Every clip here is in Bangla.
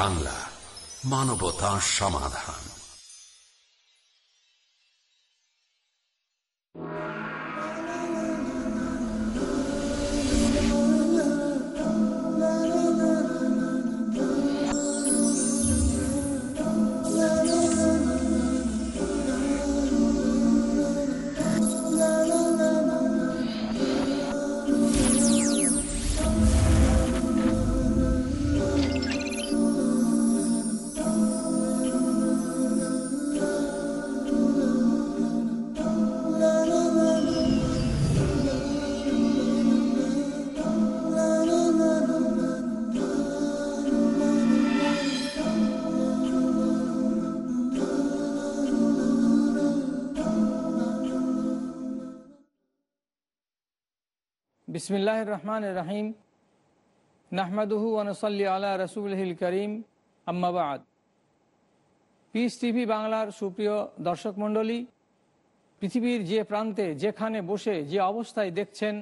বাংলা মানবতা সমাধান বিসমিল্লাহ রহমান রাহিম নাহমাদুহু আনসল্লি আলা রসুলহিল করিম আম্মাবাদ পিস টিভি বাংলার সুপ্রিয় দর্শক মণ্ডলী পৃথিবীর যে প্রান্তে যেখানে বসে যে অবস্থায় দেখছেন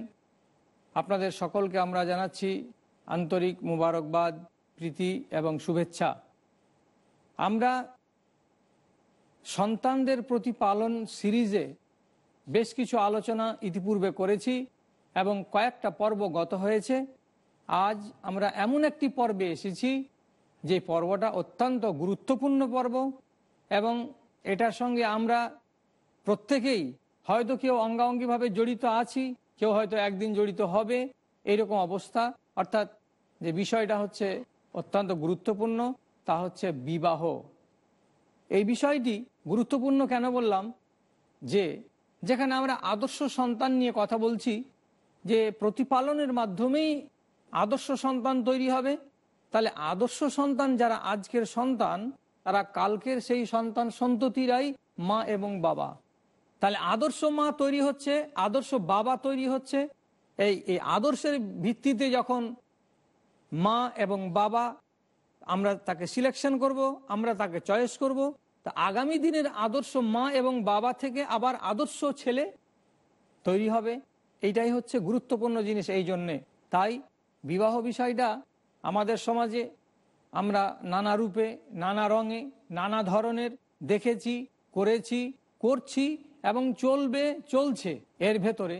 আপনাদের সকলকে আমরা জানাচ্ছি আন্তরিক মুবারকবাদ প্রীতি এবং শুভেচ্ছা আমরা সন্তানদের প্রতিপালন সিরিজে বেশ কিছু আলোচনা ইতিপূর্বে করেছি এবং কয়েকটা পর্ব গত হয়েছে আজ আমরা এমন একটি পর্বে এসেছি যে পর্বটা অত্যন্ত গুরুত্বপূর্ণ পর্ব এবং এটার সঙ্গে আমরা প্রত্যেকেই হয়তো কেউ অঙ্গাঙ্গিভাবে জড়িত আছি কেউ হয়তো একদিন জড়িত হবে এরকম অবস্থা অর্থাৎ যে বিষয়টা হচ্ছে অত্যন্ত গুরুত্বপূর্ণ তা হচ্ছে বিবাহ এই বিষয়টি গুরুত্বপূর্ণ কেন বললাম যে যেখানে আমরা আদর্শ সন্তান নিয়ে কথা বলছি যে প্রতিপালনের মাধ্যমেই আদর্শ সন্তান তৈরি হবে তাহলে আদর্শ সন্তান যারা আজকের সন্তান তারা কালকের সেই সন্তান সন্ততিরাই মা এবং বাবা তাহলে আদর্শ মা তৈরি হচ্ছে আদর্শ বাবা তৈরি হচ্ছে এই এই আদর্শের ভিত্তিতে যখন মা এবং বাবা আমরা তাকে সিলেকশন করব আমরা তাকে চয়েস করব তা আগামী দিনের আদর্শ মা এবং বাবা থেকে আবার আদর্শ ছেলে তৈরি হবে এইটাই হচ্ছে গুরুত্বপূর্ণ জিনিস এই জন্যে তাই বিবাহ বিষয়টা আমাদের সমাজে আমরা নানা রূপে নানা রঙে নানা ধরনের দেখেছি করেছি করছি এবং চলবে চলছে এর ভেতরে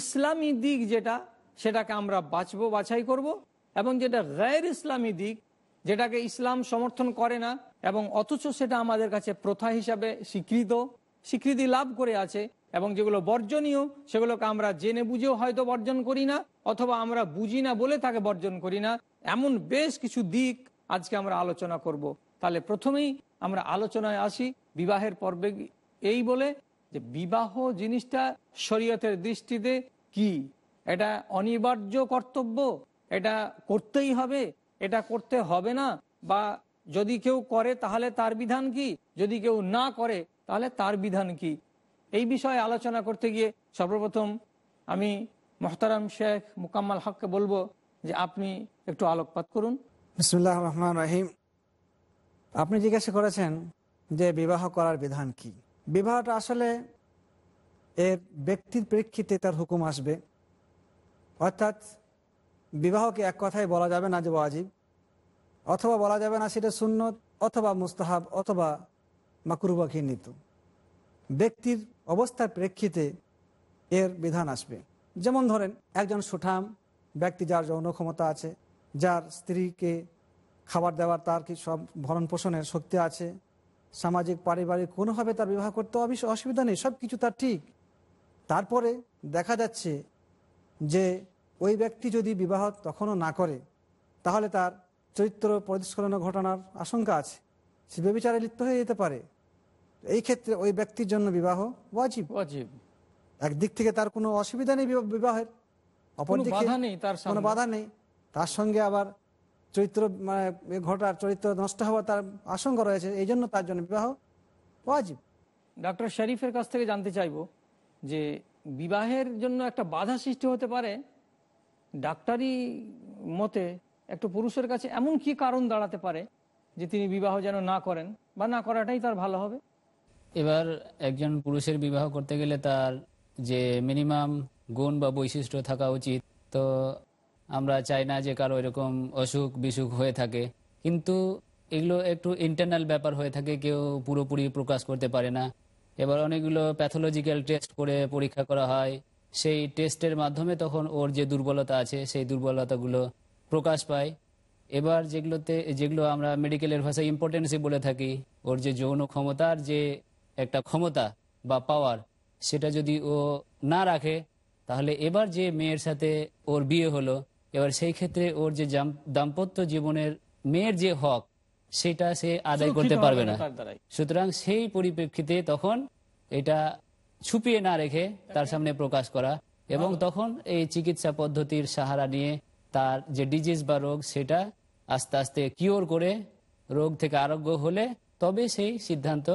ইসলামী দিক যেটা সেটাকে আমরা বাঁচবো বাছাই করব এবং যেটা গ্যার ইসলামী দিক যেটাকে ইসলাম সমর্থন করে না এবং অথচ সেটা আমাদের কাছে প্রথা হিসাবে স্বীকৃত স্বীকৃতি লাভ করে আছে এবং যেগুলো বর্জনীয় সেগুলোকে আমরা জেনে বুঝেও হয়তো বর্জন করি না অথবা আমরা বুঝি না বলে তাকে বর্জন করি না এমন বেশ কিছু দিক আজকে আমরা আলোচনা করব। তাহলে প্রথমেই আমরা আলোচনায় আসি বিবাহের পর্বে এই বলে যে বিবাহ জিনিসটা শরীয়তের দৃষ্টিতে কি এটা অনিবার্য কর্তব্য এটা করতেই হবে এটা করতে হবে না বা যদি কেউ করে তাহলে তার বিধান কি যদি কেউ না করে তাহলে তার বিধান কি এই বিষয়ে আলোচনা করতে গিয়ে সর্বপ্রথম আমি মোহতারাম শেখ মুকাম্মাল হককে বলবো যে আপনি একটু আলোকপাত করুন বিসমুল্লাহ রহমান রাহিম আপনি জিজ্ঞাসা করেছেন যে বিবাহ করার বিধান কি বিবাহটা আসলে এর ব্যক্তির প্রেক্ষিতে তার হুকুম আসবে অর্থাৎ বিবাহকে এক কথায় বলা যাবে না যে ওয়াজিব অথবা বলা যাবে না সেটা সুন্নত অথবা মুস্তাহাব অথবা মাকরুবা খেয়ে নিত ব্যক্তির অবস্থার প্রেক্ষিতে এর বিধান আসবে যেমন ধরেন একজন সুঠাম ব্যক্তি যার যৌন ক্ষমতা আছে যার স্ত্রীকে খাবার দেওয়ার তার কি সব ভরণ পোষণের শক্তি আছে সামাজিক পারিবারিক কোনোভাবে তার বিবাহ করতে অসুবিধা নেই সব কিছু তার ঠিক তারপরে দেখা যাচ্ছে যে ওই ব্যক্তি যদি বিবাহ তখনও না করে তাহলে তার চরিত্র প্রতিস্খলন ঘটনার আশঙ্কা আছে সে বেবিচারে লিপ্ত হয়ে যেতে পারে এই ক্ষেত্রে ওই ব্যক্তির জন্য বিবাহ ওয়াজিব ওয়াজিব একদিক থেকে তার কোনো অসুবিধা নেই বিবাহের অপরদিকে কোনো বাধা নেই তার সঙ্গে আবার চরিত্র মানে ঘটার চরিত্র নষ্ট হওয়ার তার আশঙ্কা রয়েছে এই জন্য তার জন্য বিবাহ ওয়াজিব ডাক্তার শরীফের কাছ থেকে জানতে চাইব যে বিবাহের জন্য একটা বাধা সৃষ্টি হতে পারে ডাক্তারি মতে একটা পুরুষের কাছে এমন কি কারণ দাঁড়াতে পারে যে তিনি বিবাহ যেন না করেন বা না করাটাই তার ভালো হবে এবার একজন পুরুষের বিবাহ করতে গেলে তার যে মিনিমাম গুণ বা বৈশিষ্ট্য থাকা উচিত তো আমরা চাই না যে কারো এরকম অসুখ বিসুখ হয়ে থাকে কিন্তু এগুলো একটু ইন্টারনাল ব্যাপার হয়ে থাকে কেউ পুরোপুরি প্রকাশ করতে পারে না এবার অনেকগুলো প্যাথোলজিক্যাল টেস্ট করে পরীক্ষা করা হয় সেই টেস্টের মাধ্যমে তখন ওর যে দুর্বলতা আছে সেই দুর্বলতাগুলো প্রকাশ পায় এবার যেগুলোতে যেগুলো আমরা মেডিকেলের ভাষায় ইম্পর্টেন্সি বলে থাকি ওর যে যৌন ক্ষমতার যে একটা ক্ষমতা বা পাওয়ার সেটা যদি ও না রাখে তাহলে এবার যে মেয়ের সাথে ওর বিয়ে হলো এবার সেই ক্ষেত্রে ওর যে দাম্পত্য জীবনের মেয়ের যে হক সেটা সে আদায় করতে পারবে না সুতরাং সেই পরিপ্রেক্ষিতে তখন এটা ছুপিয়ে না রেখে তার সামনে প্রকাশ করা এবং তখন এই চিকিৎসা পদ্ধতির সাহারা নিয়ে তার যে ডিজিজ বা রোগ সেটা আস্তে আস্তে কিওর করে রোগ থেকে আরোগ্য হলে তবে সেই সিদ্ধান্ত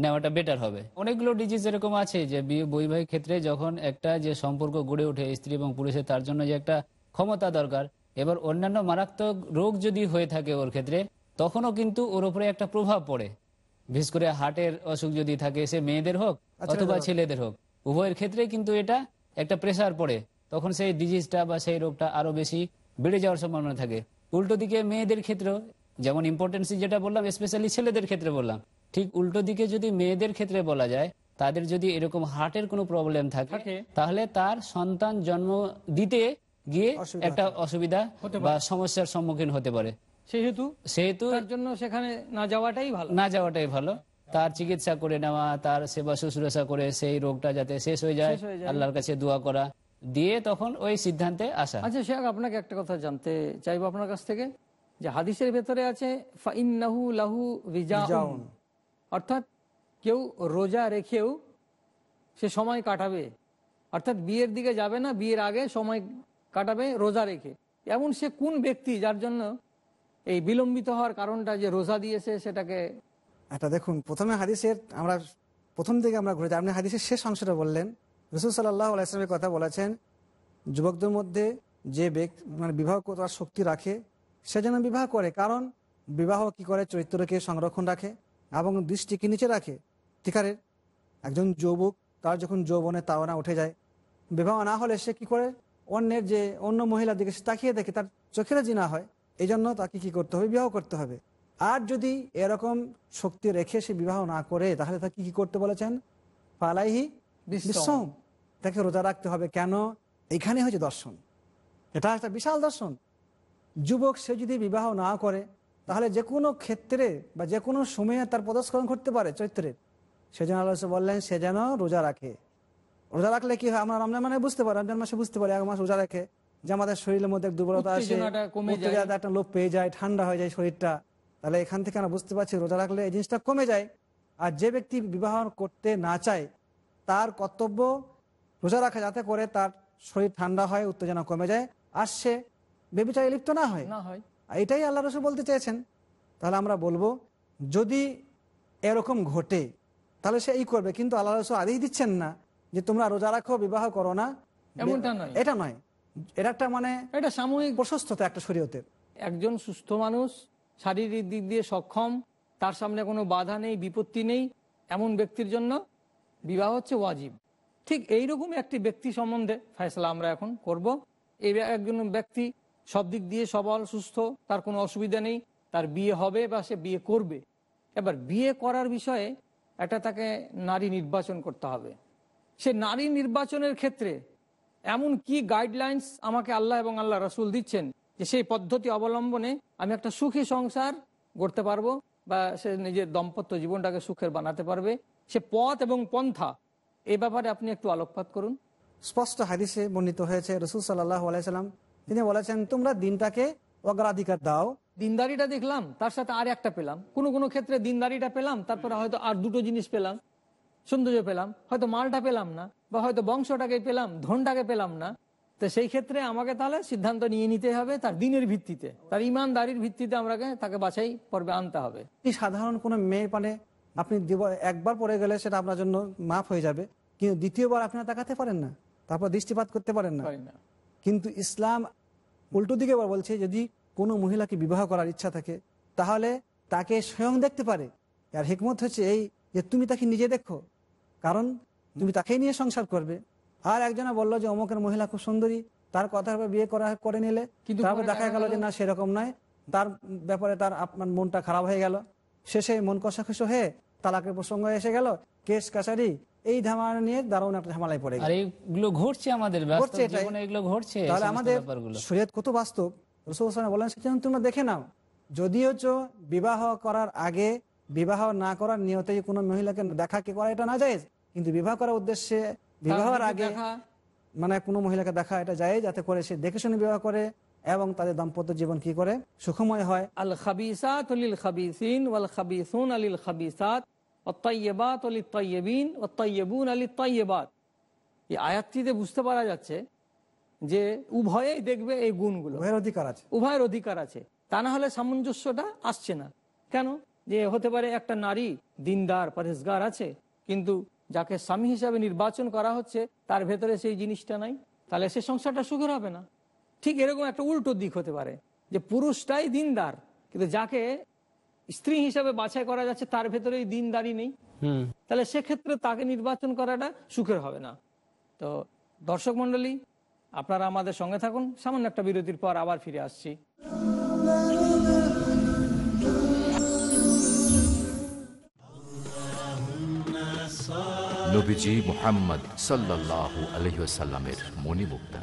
নেওয়াটা বেটার হবে অনেকগুলো ডিজিজ এরকম আছে যে বৈবাহিক ক্ষেত্রে যখন একটা যে সম্পর্ক গড়ে ওঠে স্ত্রী এবং পুরুষের তার জন্য যে একটা ক্ষমতা দরকার এবার অন্যান্য মারাত্মক রোগ যদি হয়ে থাকে ওর ক্ষেত্রে তখনও কিন্তু ওর উপরে একটা প্রভাব পড়ে বিশেষ করে হার্টের অসুখ যদি থাকে সে মেয়েদের হোক আচ্ছা, অথবা ছেলেদের হোক উভয়ের ক্ষেত্রে কিন্তু এটা একটা প্রেসার পড়ে তখন সেই ডিজিজটা বা সেই রোগটা আরো বেশি বেড়ে যাওয়ার সম্ভাবনা থাকে উল্টো দিকে মেয়েদের ক্ষেত্রেও যেমন ইম্পর্টেন্সি যেটা বললাম স্পেশালি ছেলেদের ক্ষেত্রে বললাম ঠিক উল্টো দিকে যদি মেয়েদের ক্ষেত্রে বলা যায় তাদের যদি এরকম হার্টের কোনো প্রবলেম থাকে তাহলে তার সন্তান জন্ম দিতে গিয়ে একটা অসুবিধা বা সমস্যার সম্মুখীন হতে পারে সেহেতু সেহেতু সেখানে না যাওয়াটাই ভালো না যাওয়াটাই ভালো তার চিকিৎসা করে নেওয়া তার সেবা শুশ্রূষা করে সেই রোগটা যাতে শেষ হয়ে যায় আল্লাহর কাছে দোয়া করা দিয়ে তখন ওই সিদ্ধান্তে আসা আচ্ছা শেখ আপনাকে একটা কথা জানতে চাইবো আপনার কাছ থেকে যে হাদিসের ভেতরে আছে ফাইন লাহু রিজাউন অর্থাৎ কেউ রোজা রেখেও সে সময় কাটাবে অর্থাৎ বিয়ের দিকে যাবে না বিয়ের আগে সময় কাটাবে রোজা রেখে এমন সে কোন ব্যক্তি যার জন্য এই বিলম্বিত হওয়ার কারণটা যে রোজা দিয়েছে সেটাকে এটা আচ্ছা, দেখুন প্রথমে হাদিসের আমরা প্রথম দিকে আমরা ঘুরে আপনি হাদিসের শেষ অংশটা বললেন রসুল সাল্লাহ আলাইসলামের কথা বলেছেন যুবকদের মধ্যে যে ব্যক্তি মানে বিবাহ করার শক্তি রাখে সে যেন বিবাহ করে কারণ বিবাহ কি করে চরিত্রকে সংরক্ষণ রাখে এবং দৃষ্টিকে নিচে রাখে টিকারের একজন যৌবক তার যখন যৌবনে তাওনা উঠে যায় বিবাহ না হলে সে কি করে অন্যের যে অন্য মহিলার দিকে সে তাকিয়ে দেখে তার চোখের জিনা হয় এই জন্য তাকে কি করতে হবে বিবাহ করতে হবে আর যদি এরকম শক্তি রেখে সে বিবাহ না করে তাহলে তাকে কি করতে বলেছেন পালাইহি বিশ্রম তাকে রোজা রাখতে হবে কেন এখানে হয়েছে দর্শন এটা একটা বিশাল দর্শন যুবক সে যদি বিবাহ না করে তাহলে যে কোনো ক্ষেত্রে বা যে কোনো সময়ে তার পদস্করণ করতে পারে চৈত্রের সেজন আল্লাহ বললেন সে যেন রোজা রাখে রোজা রাখলে কি হয় আমরা রমজান মানে বুঝতে পারি রমজান মাসে বুঝতে পারি এক মাস রোজা রাখে যে আমাদের শরীরের মধ্যে দুর্বলতা আসে একটা লোভ পেয়ে যায় ঠান্ডা হয়ে যায় শরীরটা তাহলে এখান থেকে আমরা বুঝতে পারছি রোজা রাখলে এই জিনিসটা কমে যায় আর যে ব্যক্তি বিবাহ করতে না চায় তার কর্তব্য রোজা রাখা যাতে করে তার শরীর ঠান্ডা হয় উত্তেজনা কমে যায় আর সে বেবিচারে লিপ্ত না হয় এটাই আল্লাহ রসুল বলতে চেয়েছেন তাহলে আমরা বলবো যদি এরকম ঘটে তাহলে সে এই করবে কিন্তু আল্লাহ রসুল আদেই দিচ্ছেন না যে তোমরা রোজা রাখো বিবাহ করো না এটা নয় এটা একটা মানে এটা সাময়িক প্রশস্ততা একটা শরীয়তের একজন সুস্থ মানুষ শারীরিক দিক দিয়ে সক্ষম তার সামনে কোনো বাধা নেই বিপত্তি নেই এমন ব্যক্তির জন্য বিবাহ হচ্ছে ওয়াজিব ঠিক এইরকম একটি ব্যক্তি সম্বন্ধে ফয়সলা আমরা এখন করব এই একজন ব্যক্তি সব দিক দিয়ে সবল সুস্থ তার কোনো অসুবিধা নেই তার বিয়ে হবে বা সে বিয়ে করবে এবার বিয়ে করার বিষয়ে একটা তাকে নারী নির্বাচন করতে হবে সে নারী নির্বাচনের ক্ষেত্রে এমন কি গাইডলাইন্স আমাকে আল্লাহ এবং আল্লাহ রসুল দিচ্ছেন যে সেই পদ্ধতি অবলম্বনে আমি একটা সুখী সংসার গড়তে পারবো বা সে নিজের দম্পত্য জীবনটাকে সুখের বানাতে পারবে সে পথ এবং পন্থা এ ব্যাপারে আপনি একটু আলোকপাত করুন স্পষ্ট হাদিসে বর্ণিত হয়েছে রসুল সাল্লাহ আলাইসাল্লাম তিনি বলেছেন তোমরা দিনটাকে অগ্রাধিকার দাও দিনদারিটা দেখলাম তার সাথে আর একটা পেলাম কোনো কোনো ক্ষেত্রে দিনদারিটা পেলাম তারপরে হয়তো আর দুটো জিনিস পেলাম সৌন্দর্য পেলাম হয়তো মালটা পেলাম না বা হয়তো বংশটাকে পেলাম ধনটাকে পেলাম না তো সেই ক্ষেত্রে আমাকে তাহলে সিদ্ধান্ত নিয়ে নিতে হবে তার দিনের ভিত্তিতে তার ইমানদারির ভিত্তিতে আমাকে তাকে বাছাই পর্বে আনতে হবে সাধারণ কোনো মেয়ে মানে আপনি একবার পড়ে গেলে সেটা আপনার জন্য মাফ হয়ে যাবে কিন্তু দ্বিতীয়বার আপনি তাকাতে পারেন না তারপর দৃষ্টিপাত করতে পারেন না কিন্তু ইসলাম উল্টো দিকে বলছে যদি কোনো মহিলাকে বিবাহ করার ইচ্ছা থাকে তাহলে তাকে স্বয়ং দেখতে পারে আর হিকমত হচ্ছে এই যে তুমি তাকে নিজে দেখো কারণ তুমি তাকেই নিয়ে সংসার করবে আর একজনা বললো যে অমুকের মহিলা খুব সুন্দরী তার কথার বিয়ে করা করে নিলে কিন্তু তারপর দেখা গেল যে না সেরকম নয় তার ব্যাপারে তার আপনার মনটা খারাপ হয়ে গেল শেষে মন কষাখুশো হয়ে তালাকের প্রসঙ্গ এসে গেল কেস কাছারি এই ধামা নিয়ে দারুণ একটা ঝামেলায় পড়ে ঘটছে আমাদের ঘটছে তাহলে আমাদের শরীয়ত কত বাস্তব রসুল বলেন সেটা তোমরা দেখে নাও যদিও বিবাহ করার আগে বিবাহ না করার নিয়তে কোনো মহিলাকে দেখা কে করা এটা না যায় কিন্তু বিবাহ করার উদ্দেশ্যে বিবাহের আগে মানে কোনো মহিলাকে দেখা এটা যায় যাতে করে সে দেখে শুনে বিবাহ করে এবং তাদের দাম্পত্য জীবন কি করে সুখময় হয় আল খাবিসাত খাবিসিন ওয়াল আলিল খাবিসাত অত্তাইয়েবাত অলি তৈয়বিন অত্তাইয়েবুন আলি তৈয়বাত এই আয়াতটিতে বুঝতে পারা যাচ্ছে যে উভয়েই দেখবে এই গুণগুলো উভয়ের অধিকার আছে উভয়ের অধিকার আছে তা না হলে সামঞ্জস্যটা আসছে না কেন যে হতে পারে একটা নারী দিনদার পরেজগার আছে কিন্তু যাকে স্বামী হিসাবে নির্বাচন করা হচ্ছে তার ভেতরে সেই জিনিসটা নাই তাহলে সে সংসারটা সুখের হবে না ঠিক এরকম একটা উল্টো দিক হতে পারে যে পুরুষটাই দিনদার কিন্তু যাকে স্ত্রী হিসাবে বাছাই করা যাচ্ছে তার ভেতরে দিনদারি নেই তাহলে সেক্ষেত্রে তাকে নির্বাচন করাটা সুখের হবে না তো দর্শক মন্ডলী আপনারা আমাদের সঙ্গে থাকুন সামান্য একটা বিরতির পর আবার ফিরে আসছি মোহাম্মদ সাল্লাহ আলহ্লামের মণিমুক্তা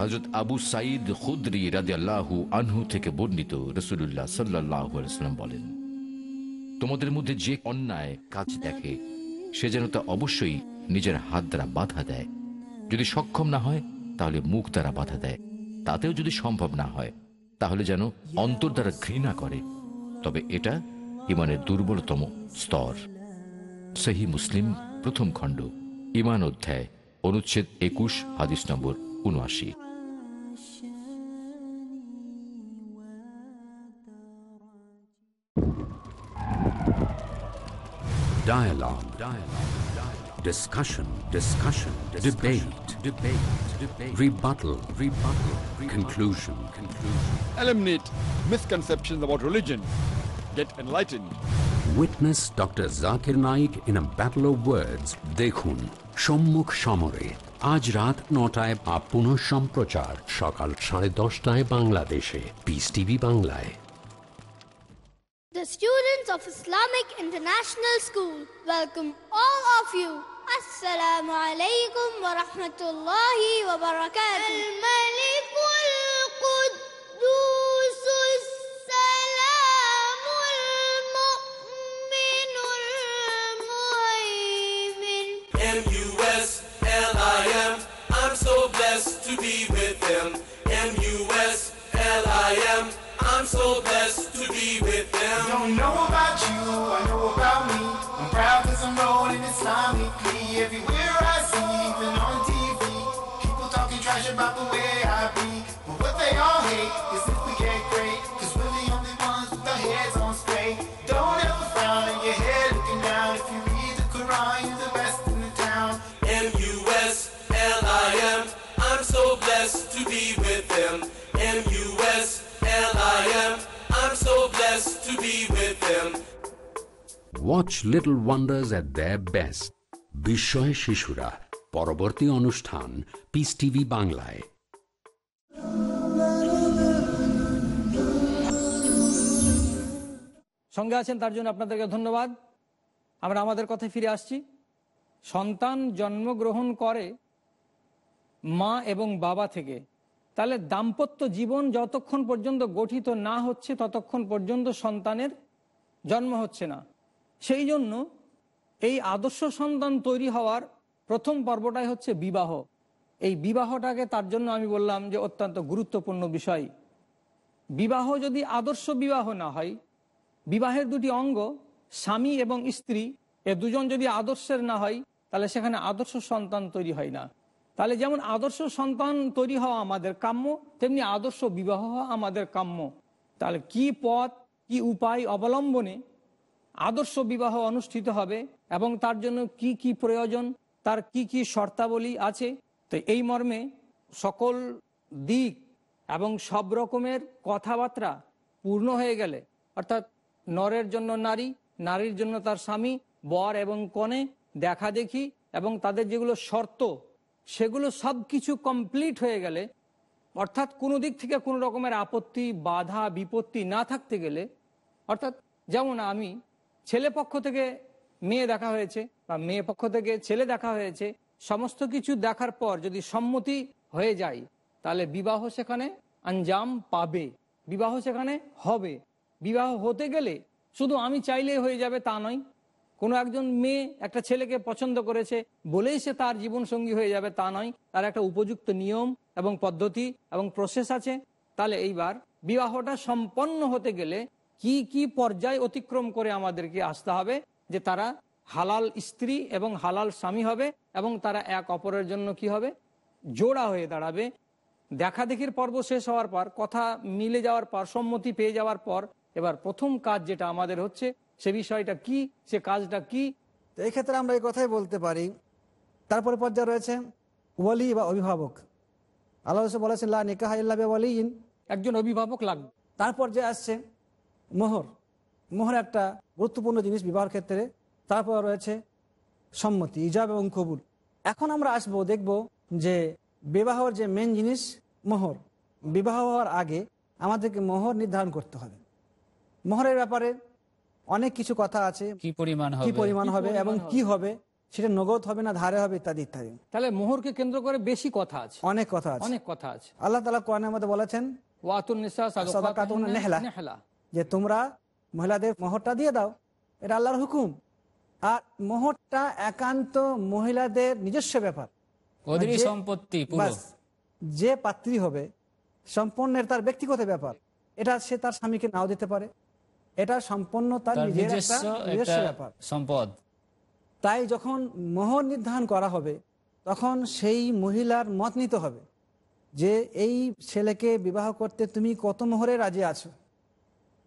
হজরত আবু সাইদ খুদ্রি রাজি আল্লাহ আনহু থেকে বর্ণিত রসুল্লাহ সাল্লাম বলেন তোমাদের মধ্যে যে অন্যায় কাজ দেখে সে যেন তা অবশ্যই নিজের হাত দ্বারা বাধা দেয় যদি সক্ষম না হয় তাহলে মুখ দ্বারা বাধা দেয় তাতেও যদি সম্ভব না হয় তাহলে যেন অন্তর দ্বারা ঘৃণা করে তবে এটা ইমানের দুর্বলতম স্তর সেহি মুসলিম প্রথম খণ্ড ইমান অধ্যায় অনুচ্ছেদ একুশ হাদিস নম্বর উনআশি Dialogue. Dialogue. Discussion. Discussion. Discussion. Debate. Debate. Debate. Rebuttal. Rebuttal. Conclusion. Conclusion. Eliminate misconceptions about religion. Get enlightened. Witness Dr. Zakir Naik in a battle of words. Dekhun. সম্মুখ সমরে আজ রাত নটায় বা puno সম্প্রচার shakal সাড়ে দশটায় বাংলাদেশে পিস টিভি বাংলায় the students of Islamic International School welcome all of you. Assalamu alaikum wa rahmatullahi wa barakatuh. M-U-S-L-I-M. I'm so blessed to be with them. M-U-S-L-I-M. I'm so blessed don't know about you, I know about me. I'm proud cause I'm rolling Islamically everywhere I see, even on TV. People talking trash about the way I be, but what they all hate is watch Little Wonders at the best বিস্ময় শিশুরা পরবর্তী অনুষ্ঠান পিস টিভি বাংলায় সঙ্গে আছেন তার জন্য আপনাদেরকে ধন্যবাদ আমরা আমাদের কথা ফিরে আসছি সন্তান জন্মগ্রহণ করে মা এবং বাবা থেকে তাহলে দাম্পত্য জীবন যতক্ষণ পর্যন্ত গঠিত না হচ্ছে ততক্ষণ পর্যন্ত সন্তানের জন্ম হচ্ছে না সেই জন্য এই আদর্শ সন্তান তৈরি হওয়ার প্রথম পর্বটাই হচ্ছে বিবাহ এই বিবাহটাকে তার জন্য আমি বললাম যে অত্যন্ত গুরুত্বপূর্ণ বিষয় বিবাহ যদি আদর্শ বিবাহ না হয় বিবাহের দুটি অঙ্গ স্বামী এবং স্ত্রী এ দুজন যদি আদর্শের না হয় তাহলে সেখানে আদর্শ সন্তান তৈরি হয় না তাহলে যেমন আদর্শ সন্তান তৈরি হওয়া আমাদের কাম্য তেমনি আদর্শ বিবাহ হওয়া আমাদের কাম্য তাহলে কি পথ কি উপায় অবলম্বনে আদর্শ বিবাহ অনুষ্ঠিত হবে এবং তার জন্য কি কি প্রয়োজন তার কি কি শর্তাবলী আছে তো এই মর্মে সকল দিক এবং সব রকমের কথাবার্তা পূর্ণ হয়ে গেলে অর্থাৎ নরের জন্য নারী নারীর জন্য তার স্বামী বর এবং কনে দেখা দেখি এবং তাদের যেগুলো শর্ত সেগুলো সব কিছু কমপ্লিট হয়ে গেলে অর্থাৎ কোনো দিক থেকে কোনো রকমের আপত্তি বাধা বিপত্তি না থাকতে গেলে অর্থাৎ যেমন আমি ছেলে পক্ষ থেকে মেয়ে দেখা হয়েছে বা মেয়ে পক্ষ থেকে ছেলে দেখা হয়েছে সমস্ত কিছু দেখার পর যদি সম্মতি হয়ে যায় তাহলে বিবাহ সেখানে আঞ্জাম পাবে বিবাহ সেখানে হবে বিবাহ হতে গেলে শুধু আমি চাইলেই হয়ে যাবে তা নয় কোনো একজন মেয়ে একটা ছেলেকে পছন্দ করেছে বলেই সে তার জীবনসঙ্গী হয়ে যাবে তা নয় তার একটা উপযুক্ত নিয়ম এবং পদ্ধতি এবং প্রসেস আছে তাহলে এইবার বিবাহটা সম্পন্ন হতে গেলে কি কি পর্যায় অতিক্রম করে আমাদেরকে আসতে হবে যে তারা হালাল স্ত্রী এবং হালাল স্বামী হবে এবং তারা এক অপরের জন্য কি হবে জোড়া হয়ে দাঁড়াবে দেখা দেখির পর্ব শেষ হওয়ার পর কথা মিলে যাওয়ার পর সম্মতি পেয়ে যাওয়ার পর এবার প্রথম কাজ যেটা আমাদের হচ্ছে সে বিষয়টা কি সে কাজটা কি এক্ষেত্রে ক্ষেত্রে আমরা এই কথাই বলতে পারি তারপরে পর্যায়ে রয়েছে ওয়ালি বা অভিভাবক আল্লাহ বলেছেন লা একজন অভিভাবক লাগবে তারপর যে আসছে মোহর মোহর একটা গুরুত্বপূর্ণ জিনিস বিবাহের ক্ষেত্রে তারপর রয়েছে সম্মতি ইজাব এবং কবুল এখন আমরা আসব দেখব যে বিবাহর যে মেন জিনিস মোহর বিবাহ হওয়ার আগে আমাদেরকে মোহর নির্ধারণ করতে হবে মোহরের ব্যাপারে অনেক কিছু কথা আছে কি পরিমাণ কি পরিমাণ হবে এবং কি হবে সেটা নগদ হবে না ধারে হবে ইত্যাদি ইত্যাদি তাহলে মোহরকে কেন্দ্র করে বেশি কথা আছে অনেক কথা আছে অনেক কথা আছে আল্লাহ তালা কোয়ানের মধ্যে বলেছেন যে তোমরা মহিলাদের মোহরটা দিয়ে দাও এটা আল্লাহর হুকুম আর মোহরটা একান্ত মহিলাদের নিজস্ব ব্যাপার সম্পত্তি যে পাত্রী হবে সম্পন্নের তার ব্যক্তিগত ব্যাপার এটা সে তার স্বামীকে নাও দিতে পারে এটা সম্পন্ন তার নিজের নিজস্ব ব্যাপার সম্পদ তাই যখন মোহর নির্ধারণ করা হবে তখন সেই মহিলার মত নিতে হবে যে এই ছেলেকে বিবাহ করতে তুমি কত মোহরে রাজি আছো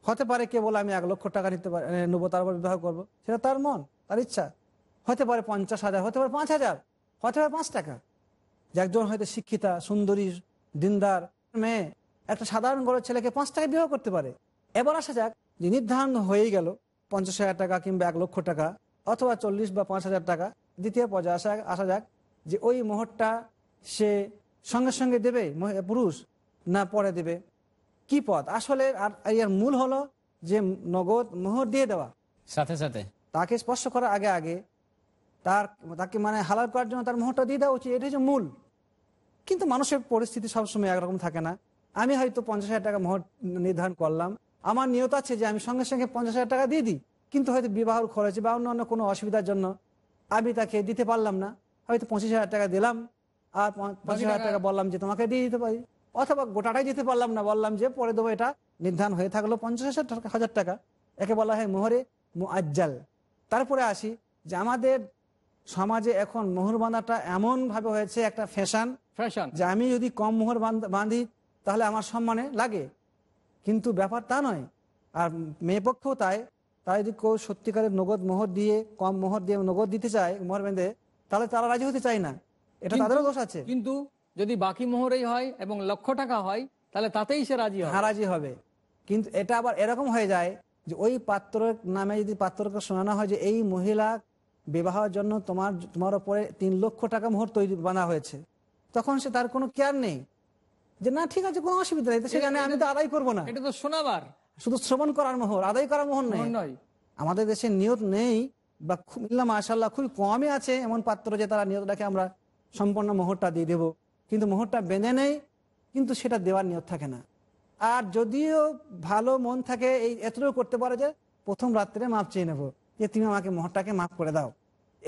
হতে পারে কে বলে আমি এক লক্ষ টাকা নিতে পারি নেবো তারপর বিবাহ করবো সেটা তার মন তার ইচ্ছা হতে পারে পঞ্চাশ হাজার হতে পারে পাঁচ হাজার হতে পারে পাঁচ টাকা যে একজন হয়তো শিক্ষিতা সুন্দরী দিনদার মেয়ে একটা সাধারণ ঘরের ছেলেকে পাঁচ টাকা বিবাহ করতে পারে এবার আসা যাক যে নির্ধারণ হয়ে গেল পঞ্চাশ হাজার টাকা কিংবা এক লক্ষ টাকা অথবা চল্লিশ বা পাঁচ হাজার টাকা দ্বিতীয় পর্যায়ে আসা আসা যাক যে ওই মোহরটা সে সঙ্গে সঙ্গে দেবে পুরুষ না পরে দেবে কি পথ আসলে আর এর মূল হলো যে নগদ মোহর দিয়ে দেওয়া সাথে সাথে তাকে স্পর্শ করার আগে আগে তার তাকে মানে হালাল করার জন্য তার মোহরটা দিয়ে দেওয়া উচিত এটা হচ্ছে মূল কিন্তু মানুষের পরিস্থিতি সবসময় একরকম থাকে না আমি হয়তো পঞ্চাশ হাজার টাকা মোহর নির্ধারণ করলাম আমার নিয়ত আছে যে আমি সঙ্গে সঙ্গে পঞ্চাশ হাজার টাকা দিয়ে দিই কিন্তু হয়তো বিবাহ খরচ বা অন্য অন্য কোনো অসুবিধার জন্য আমি তাকে দিতে পারলাম না হয়তো পঁচিশ হাজার টাকা দিলাম আর পঁচিশ হাজার টাকা বললাম যে তোমাকে দিয়ে দিতে পারি অথবা গোটাটাই দিতে পারলাম না বললাম যে পরে দেবো এটা নির্ধারণ হয়ে থাকলো পঞ্চাশ হাজার টাকা একে বলা হয় মোহরে মুআজ্জাল তারপরে আসি যে আমাদের সমাজে এখন মোহর বাঁধাটা এমনভাবে হয়েছে একটা ফ্যাশন ফ্যাশন যে আমি যদি কম মোহর বাঁধি তাহলে আমার সম্মানে লাগে কিন্তু ব্যাপার তা নয় আর মেয়ে পক্ষেও তাই তারা যদি কেউ সত্যিকারের নগদ মোহর দিয়ে কম মোহর দিয়ে নগদ দিতে চায় মোহর বেঁধে তাহলে তারা রাজি হতে চায় না এটা তাদেরও দোষ আছে কিন্তু যদি বাকি মোহরেই হয় এবং লক্ষ টাকা হয় তাহলে তাতেই সে রাজি হয় হ্যাঁ, রাজি হবে কিন্তু এটা আবার এরকম হয়ে যায় যে ওই পাত্রের নামে যদি পাত্রকে শোনানো হয় যে এই মহিলা বিবাহের জন্য তোমার তোমার ওপরে তিন লক্ষ টাকা মোহর তৈরি বানা হয়েছে তখন সে তার কোনো কেয়ার নেই যে না ঠিক আছে কোনো অসুবিধা নেই সেখানে আমি তো আদায় করবো না এটা তো শোনাবার শুধু শ্রবণ করার মোহর আদায় করার মোহর নয় আমাদের দেশে নিয়ত নেই বা খুব মাসাল্লাহ খুবই কমই আছে এমন পাত্র যে তারা রাখে আমরা সম্পূর্ণ মোহরটা দিয়ে দেবো কিন্তু মোহরটা বেঁধে নেয় কিন্তু সেটা দেওয়ার নিয়ত থাকে না আর যদিও ভালো মন থাকে এই এতটুকু করতে পারে যে প্রথম রাত্রে মাপ চেয়ে নেবো যে তুমি আমাকে মোহরটাকে মাফ করে দাও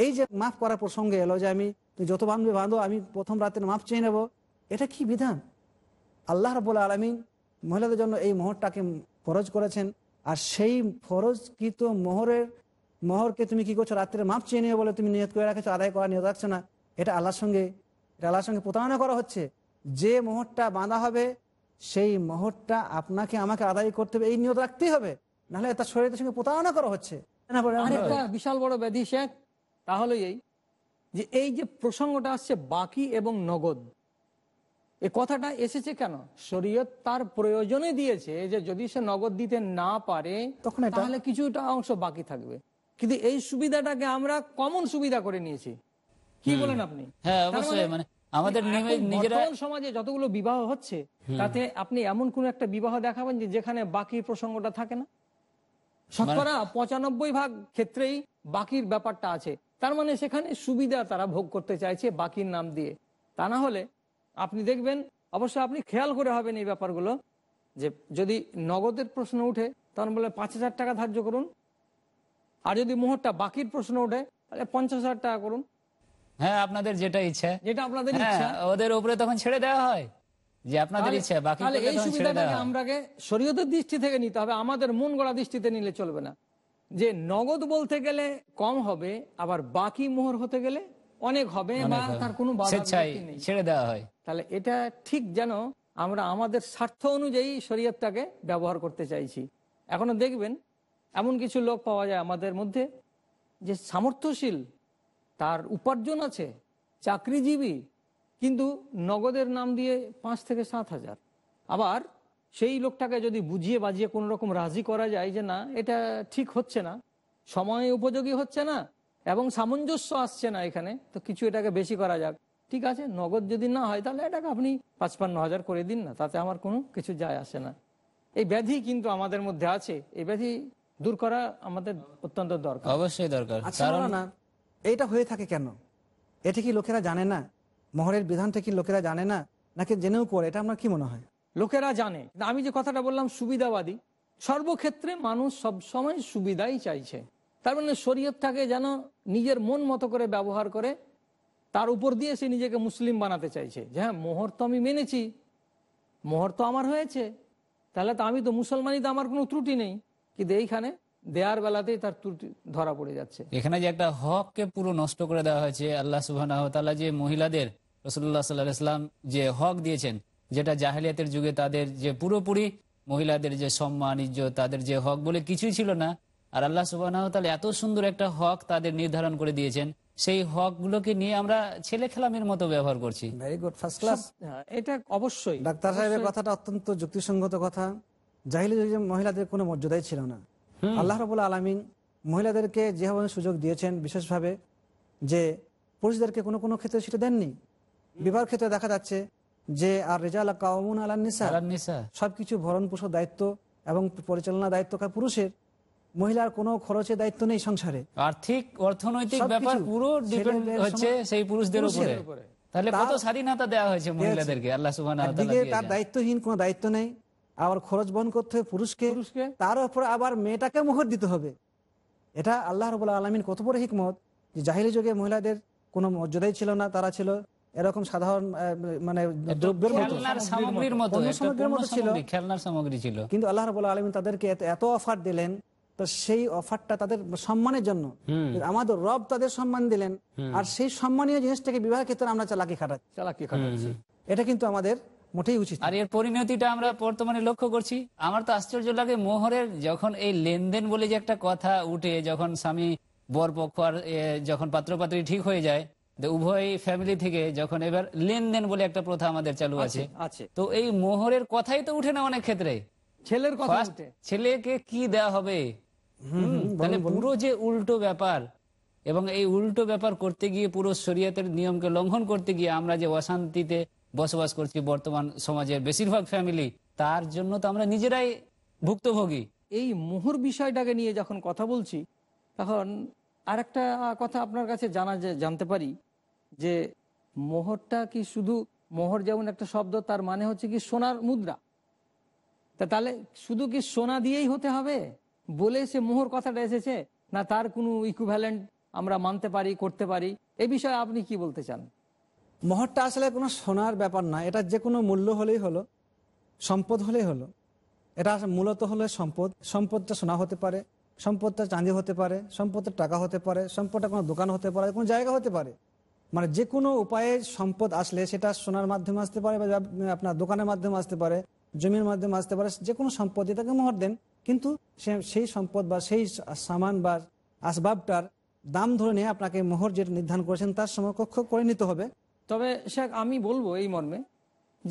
এই যে মাফ করার প্রসঙ্গে এলো যে আমি তুমি যত বান্ধবী বাঁধো আমি প্রথম রাত্রে মাফ চেয়ে নেবো এটা কি বিধান আল্লাহ রবুল আলমিন মহিলাদের জন্য এই মোহরটাকে ফরজ করেছেন আর সেই ফরজকৃত মোহরের মোহরকে তুমি কি করছো রাত্রে মাপ চেয়ে নিয়ে বলে তুমি নিয়ত করে রাখেছো আদায় করা নিয়ত রাখছো না এটা আল্লাহর সঙ্গে এটা আল্লাহর সঙ্গে প্রতারণা করা হচ্ছে যে মোহরটা বাঁধা হবে সেই মোহরটা আপনাকে আমাকে আদায় করতে হবে এই নিয়ত রাখতেই হবে নাহলে তার শরীরের সঙ্গে প্রতারণা করা হচ্ছে বিশাল বড় ব্যাধি শেখ তাহলে এই যে এই যে প্রসঙ্গটা আসছে বাকি এবং নগদ এ কথাটা এসেছে কেন শরীয়ত তার প্রয়োজনে দিয়েছে যে যদি সে নগদ দিতে না পারে তখন তাহলে কিছুটা অংশ বাকি থাকবে কিন্তু এই সুবিধাটাকে আমরা কমন সুবিধা করে নিয়েছি কি বলেন আপনি হ্যাঁ অবশ্যই মানে, মানে আমাদের নিজেরা সমাজে যতগুলো বিবাহ হচ্ছে তাতে আপনি এমন কোন একটা বিবাহ দেখাবেন যে যেখানে বাকি প্রসঙ্গটা থাকে না মানে- শতকরা পঁচানব্বই ভাগ ক্ষেত্রেই বাকির ব্যাপারটা আছে তার মানে সেখানে সুবিধা তারা ভোগ করতে চাইছে বাকির নাম দিয়ে তা না হলে আপনি দেখবেন অবশ্য আপনি খেয়াল করে হবেন এই ব্যাপারগুলো যে যদি নগদের প্রশ্ন উঠে তখন বলে পাঁচ হাজার টাকা ধার্য করুন আর যদি মোহরটা বাকির প্রশ্ন উঠে তাহলে পঞ্চাশ হাজার টাকা করুন হ্যাঁ আপনাদের যেটা ইচ্ছা যেটা আপনাদের হ্যাঁ, ওদের উপরে তখন ছেড়ে দেওয়া হয় যে আপনাদের ইচ্ছা বাকি এই সুবিধাটাকে আমরাকে শরীয়তের দৃষ্টি থেকে নিতে হবে আমাদের মন গড়া দৃষ্টিতে নিলে চলবে না যে নগদ বলতে গেলে কম হবে আবার বাকি মোহর হতে গেলে অনেক হবে বা তার কোনো ছেড়ে দেওয়া হয় তাহলে এটা ঠিক যেন আমরা আমাদের স্বার্থ অনুযায়ী শরীয়তটাকে ব্যবহার করতে চাইছি এখনো দেখবেন এমন কিছু লোক পাওয়া যায় আমাদের মধ্যে যে সামর্থ্যশীল তার উপার্জন আছে চাকরিজীবী কিন্তু নগদের নাম দিয়ে পাঁচ থেকে সাত হাজার আবার সেই লোকটাকে যদি বুঝিয়ে বাজিয়ে কোনো রকম রাজি করা যায় যে না এটা ঠিক হচ্ছে না সময় উপযোগী হচ্ছে না এবং সামঞ্জস্য আসছে না এখানে তো কিছু এটাকে বেশি করা যাক ঠিক আছে নগদ যদি না হয় তাহলে এটাকে আপনি পাঁচপান্ন হাজার করে দিন না তাতে আমার কোনো কিছু যায় আসে না এই ব্যাধি কিন্তু আমাদের মধ্যে আছে এই ব্যাধি দূর করা আমাদের অত্যন্ত দরকার অবশ্যই দরকার আচ্ছা, কারণ এটা হয়ে থাকে কেন এটি কি লোকেরা জানে না মহরের বিধানটা কি লোকেরা জানে না নাকি জেনেও করে এটা আমার কি মনে হয় লোকেরা জানে আমি যে কথাটা বললাম সুবিধাবাদী সর্বক্ষেত্রে মানুষ সবসময় সুবিধাই চাইছে তার মানে শরীয়তটাকে যেন নিজের মন মতো করে ব্যবহার করে তার উপর দিয়ে সে নিজেকে মুসলিম বানাতে চাইছে যে হ্যাঁ মোহর তো আমি মেনেছি মোহর তো আমার হয়েছে তাহলে তো আমি তো মুসলমানই তো আমার কোনো ত্রুটি নেই কিন্তু এইখানে দেয়ার বেলাতেই তার ত্রুটি ধরা পড়ে যাচ্ছে এখানে যে একটা হককে পুরো নষ্ট করে দেওয়া হয়েছে আল্লাহ সুবাহ যে মহিলাদের রসুল্লাহ সাল্লাহ ইসলাম যে হক দিয়েছেন যেটা জাহেলিয়াতের যুগে তাদের যে পুরোপুরি মহিলাদের যে সম্মান ইজ্জত তাদের যে হক বলে কিছুই ছিল না আর আল্লাহ সুবাহ এত সুন্দর একটা হক তাদের নির্ধারণ করে দিয়েছেন সেই হকগুলোকে নিয়ে আমরা ছেলে খেলামের মতো ব্যবহার করছি গুড ফার্স্ট ক্লাস এটা অবশ্যই ডাক্তার সাহেবের কথাটা অত্যন্ত যুক্তিসঙ্গত কথা জাহিলি মহিলাদের কোনো মর্যাদাই ছিল না আল্লাহ রবুল্লা আলমিন মহিলাদেরকে যেভাবে সুযোগ দিয়েছেন বিশেষভাবে যে পুরুষদেরকে কোনো কোনো ক্ষেত্রে সেটা দেননি বিবাহ ক্ষেত্রে দেখা যাচ্ছে যে আর রেজা কাউমুন আলান্নিসা সবকিছু ভরণ পোষণ দায়িত্ব এবং পরিচালনা দায়িত্ব পুরুষের মহিলার কোনো খরচের দায়িত্ব নেই সংসারে আর্থিক অর্থনৈতিক ব্যাপার পুরো ডিপেন্ড হচ্ছে সেই পুরুষদের উপরে তাহলে কত স্বাধীনতা দেওয়া হয়েছে মহিলাদেরকে আল্লাহ সুবহানাহু ওয়া তাআলা তার দায়িত্বহীন কোনো দায়িত্ব নেই আবার খরচ বহন করতে হবে পুরুষকে তার উপরে আবার মেয়েটাকে মোহর দিতে হবে এটা আল্লাহ রবুল্লা আলমিন কত বড় হিকমত যে জাহিলি যুগে মহিলাদের কোনো মর্যাদাই ছিল না তারা ছিল এরকম সাধারণ মানে দ্রব্যের মতো ছিল খেলনার সামগ্রী ছিল কিন্তু আল্লাহ রব আলমিন তাদেরকে এত অফার দিলেন তো সেই অফারটা তাদের সম্মানের জন্য আমাদের রব তাদের সম্মান দিলেন আর সেই সম্মানীয় জিনিসটাকে বিবাহের ক্ষেত্রে আমরা চালাকি খাটাচ্ছি চালাকি খাটাচ্ছি এটা কিন্তু আমাদের মোটেই উচিত আর এর পরিণতিটা আমরা বর্তমানে লক্ষ্য করছি আমার তো আশ্চর্য লাগে মোহরের যখন এই লেনদেন বলে যে একটা কথা উঠে যখন স্বামী বরপক্ষ আর যখন পাত্রপাত্রী ঠিক হয়ে যায় উভয় ফ্যামিলি থেকে যখন এবার লেনদেন বলে একটা প্রথা আমাদের চালু আছে তো এই মোহরের কথাই তো উঠে না অনেক ক্ষেত্রে ছেলের কথা ছেলেকে কি দেয়া হবে তাহলে পুরো যে উল্টো ব্যাপার এবং এই উল্টো ব্যাপার করতে গিয়ে পুরো শরীয়তের নিয়মকে লঙ্ঘন করতে গিয়ে আমরা যে অশান্তিতে বসবাস করছি বর্তমান সমাজের বেশিরভাগ ফ্যামিলি তার জন্য তো আমরা নিজেরাই ভুক্তভোগী এই মোহর বিষয়টাকে নিয়ে যখন কথা বলছি তখন আর একটা কথা আপনার কাছে জানা যে জানতে পারি যে মোহরটা কি শুধু মোহর যেমন একটা শব্দ তার মানে হচ্ছে কি সোনার মুদ্রা তা তাহলে শুধু কি সোনা দিয়েই হতে হবে বলে সে মোহর কথাটা এসেছে না তার কোনো ইকুভ্যালেন্ট আমরা মানতে পারি করতে পারি এ বিষয়ে আপনি কি বলতে চান মহরটা আসলে কোনো সোনার ব্যাপার না এটা যে কোনো মূল্য হলেই হলো সম্পদ হলেই হলো এটা মূলত হলে সম্পদ সম্পদটা সোনা হতে পারে সম্পদটা চাঁদি হতে পারে সম্পদটা টাকা হতে পারে সম্পদটা কোনো দোকান হতে পারে কোনো জায়গা হতে পারে মানে যে কোনো উপায়ে সম্পদ আসলে সেটা সোনার মাধ্যমে আসতে পারে বা আপনার দোকানের মাধ্যমে আসতে পারে জমির মাধ্যমে আসতে পারে যে কোনো সম্পদ এটাকে মোহর দেন কিন্তু সেই সম্পদ বা সেই সামান বা আসবাবটার দাম ধরে নিয়ে আপনাকে মোহর যেটা নির্ধারণ করেছেন তার সমকক্ষ করে নিতে হবে তবে শেখ আমি বলবো এই মর্মে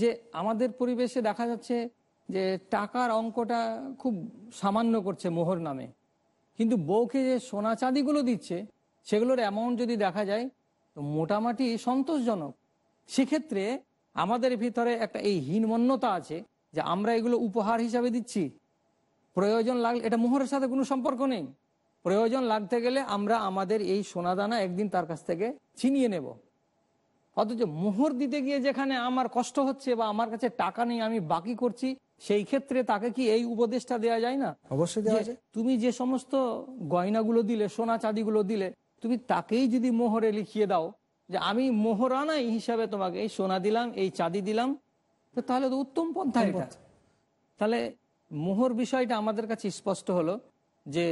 যে আমাদের পরিবেশে দেখা যাচ্ছে যে টাকার অঙ্কটা খুব সামান্য করছে মোহর নামে কিন্তু বউকে যে সোনা চাঁদিগুলো দিচ্ছে সেগুলোর অ্যামাউন্ট যদি দেখা যায় তো মোটামুটি সন্তোষজনক সেক্ষেত্রে আমাদের ভিতরে একটা এই হীনমন্যতা আছে যে আমরা এগুলো উপহার হিসাবে দিচ্ছি প্রয়োজন লাগলে এটা মোহরের সাথে কোনো সম্পর্ক নেই প্রয়োজন লাগতে গেলে আমরা আমাদের এই সোনাদানা একদিন তার কাছ থেকে ছিনিয়ে নেব অথচ মোহর দিতে গিয়ে যেখানে আমার কষ্ট হচ্ছে বা আমার কাছে টাকা নেই আমি বাকি করছি সেই ক্ষেত্রে তাকে কি এই উপদেশটা দেয়া যায় না অবশ্যই তুমি যে সমস্ত গয়নাগুলো দিলে সোনা চাঁদিগুলো দিলে তুমি তাকেই যদি মোহরে লিখিয়ে দাও যে আমি আনাই হিসাবে তোমাকে এই সোনা দিলাম এই চাঁদি দিলাম তো তাহলে তো উত্তম পন্থা এটা তাহলে মোহর বিষয়টা আমাদের কাছে স্পষ্ট হলো যে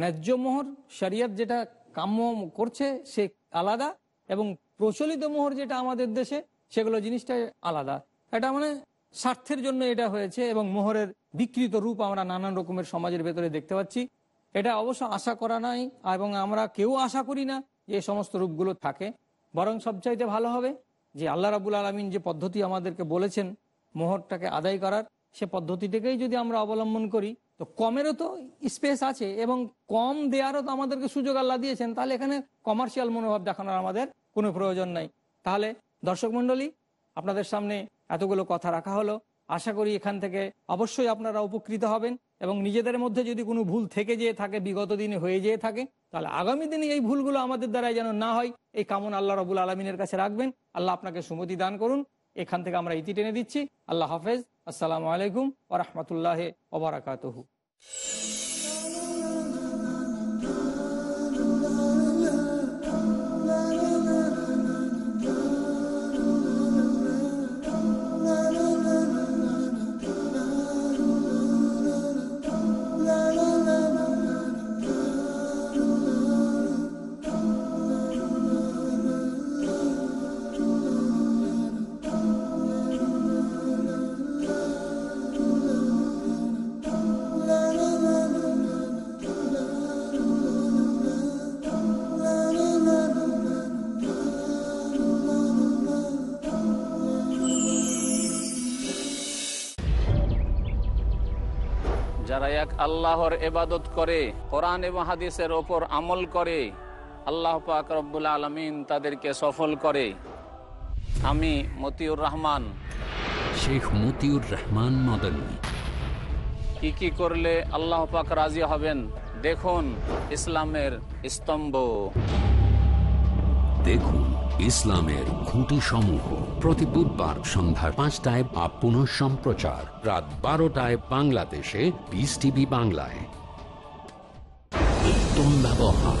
ন্যায্য মোহর শরিয়ত যেটা কাম্য করছে সে আলাদা এবং প্রচলিত মোহর যেটা আমাদের দেশে সেগুলো জিনিসটা আলাদা এটা মানে স্বার্থের জন্য এটা হয়েছে এবং মোহরের বিকৃত রূপ আমরা নানান রকমের সমাজের ভেতরে দেখতে পাচ্ছি এটা অবশ্য আশা করা নাই এবং আমরা কেউ আশা করি না যে সমস্ত রূপগুলো থাকে বরং সবচাইতে ভালো হবে যে আল্লাহ রাবুল আলমিন যে পদ্ধতি আমাদেরকে বলেছেন মোহরটাকে আদায় করার সে পদ্ধতিটাকেই যদি আমরা অবলম্বন করি তো কমেরও তো স্পেস আছে এবং কম দেওয়ারও তো আমাদেরকে সুযোগ আল্লাহ দিয়েছেন তাহলে এখানে কমার্শিয়াল মনোভাব দেখানোর আমাদের কোনো প্রয়োজন নাই তাহলে দর্শক মন্ডলী আপনাদের সামনে এতগুলো কথা রাখা হলো আশা করি এখান থেকে অবশ্যই আপনারা উপকৃত হবেন এবং নিজেদের মধ্যে যদি কোনো ভুল থেকে যেয়ে থাকে বিগত দিনে হয়ে যেয়ে থাকে তাহলে আগামী দিনে এই ভুলগুলো আমাদের দ্বারাই যেন না হয় এই কামন আল্লাহ রবুল আলমিনের কাছে রাখবেন আল্লাহ আপনাকে সুমতি দান করুন এখান থেকে আমরা ইতি টেনে দিচ্ছি আল্লাহ হাফেজ আসসালামু আলাইকুম ও রহমতুল্লাহ ওবরাকাতহু যারা এক আল্লাহর এবাদত করে কোরআন এবং হাদিসের ওপর আমল করে আল্লাহ পাক রব্বুল আলমিন তাদেরকে সফল করে আমি মতিউর রহমান শেখ মতিউর রহমান মদনী কি কি করলে আল্লাহ পাক রাজি হবেন দেখুন ইসলামের স্তম্ভ দেখুন ইসলামের খুঁটি সমূহ প্রতি বুধবার সন্ধ্যার পাঁচটায় বা পুনঃ সম্প্রচার রাত বারোটায় বাংলাদেশে বিস টিভি বাংলায় উত্তম ব্যবহার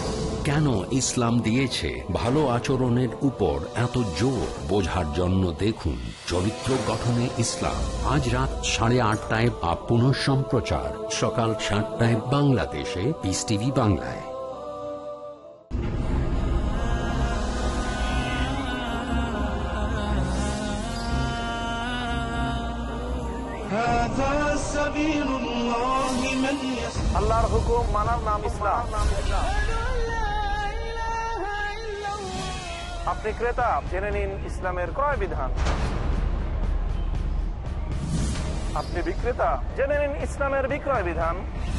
কেন ইসলাম দিয়েছে ভালো আচরণের উপর এত জোর বোঝার জন্য দেখুন চরিত্র গঠনে ইসলাম আজ রাত সাড়ে আটটায় বা পুনঃ সম্প্রচার সকাল সাতটায় বাংলাদেশে পিস টিভি বাংলায় আল্লাহর হুকুম মানার নাম বিক্রেতা ক্রেতা জেনে নিন ইসলামের ক্রয় বিধান আপনি বিক্রেতা জেনে নিন ইসলামের বিক্রয় বিধান